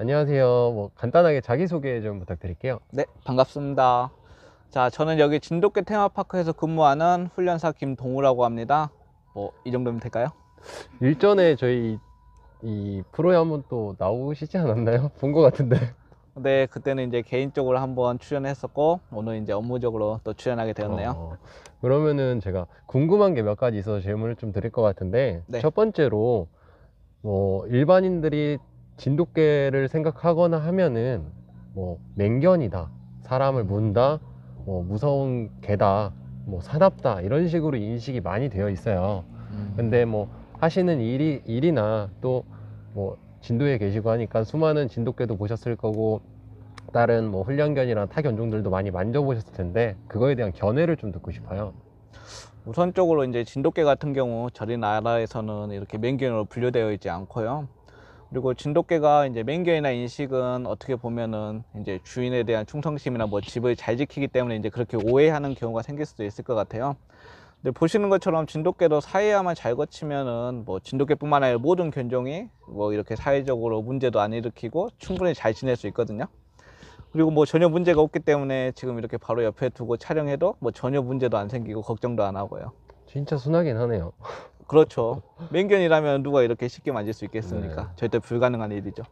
안녕하세요. 뭐 간단하게 자기소개 좀 부탁드릴게요. 네, 반갑습니다. 자, 저는 여기 진돗개 테마파크에서 근무하는 훈련사 김동우라고 합니다. 뭐 이 정도면 될까요? 일전에 저희 이 프로에 한번 또 나오시지 않았나요? 본 것 같은데. 네, 그때는 이제 개인적으로 한번 출연했었고 오늘 이제 업무적으로 또 출연하게 되었네요. 어, 그러면은 제가 궁금한 게 몇 가지 있어서 질문을 좀 드릴 것 같은데 네. 첫 번째로 뭐 일반인들이 진돗개를 생각하거나 하면은 뭐 맹견이다 사람을 문다 뭐 무서운 개다 뭐 사납다 이런 식으로 인식이 많이 되어 있어요 음. 근데 뭐 하시는 일이 일이나 또 뭐 진도에 계시고 하니까 수많은 진돗개도 보셨을 거고 다른 뭐 훈련견이나 타견종들도 많이 만져보셨을 텐데 그거에 대한 견해를 좀 듣고 싶어요 우선적으로 이제 진돗개 같은 경우 저희 나라에서는 이렇게 맹견으로 분류되어 있지 않고요 그리고 진돗개가 이제 맹견이나 인식은 어떻게 보면은 이제 주인에 대한 충성심이나 뭐 집을 잘 지키기 때문에 이제 그렇게 오해하는 경우가 생길 수도 있을 것 같아요. 근데 보시는 것처럼 진돗개도 사회화만 잘 거치면은 뭐 진돗개뿐만 아니라 모든 견종이 뭐 이렇게 사회적으로 문제도 안 일으키고 충분히 잘 지낼 수 있거든요. 그리고 뭐 전혀 문제가 없기 때문에 지금 이렇게 바로 옆에 두고 촬영해도 뭐 전혀 문제도 안 생기고 걱정도 안 하고요. 진짜 순하긴 하네요. 그렇죠. 맹견이라면 누가 이렇게 쉽게 만질 수 있겠습니까? 네. 절대 불가능한 일이죠.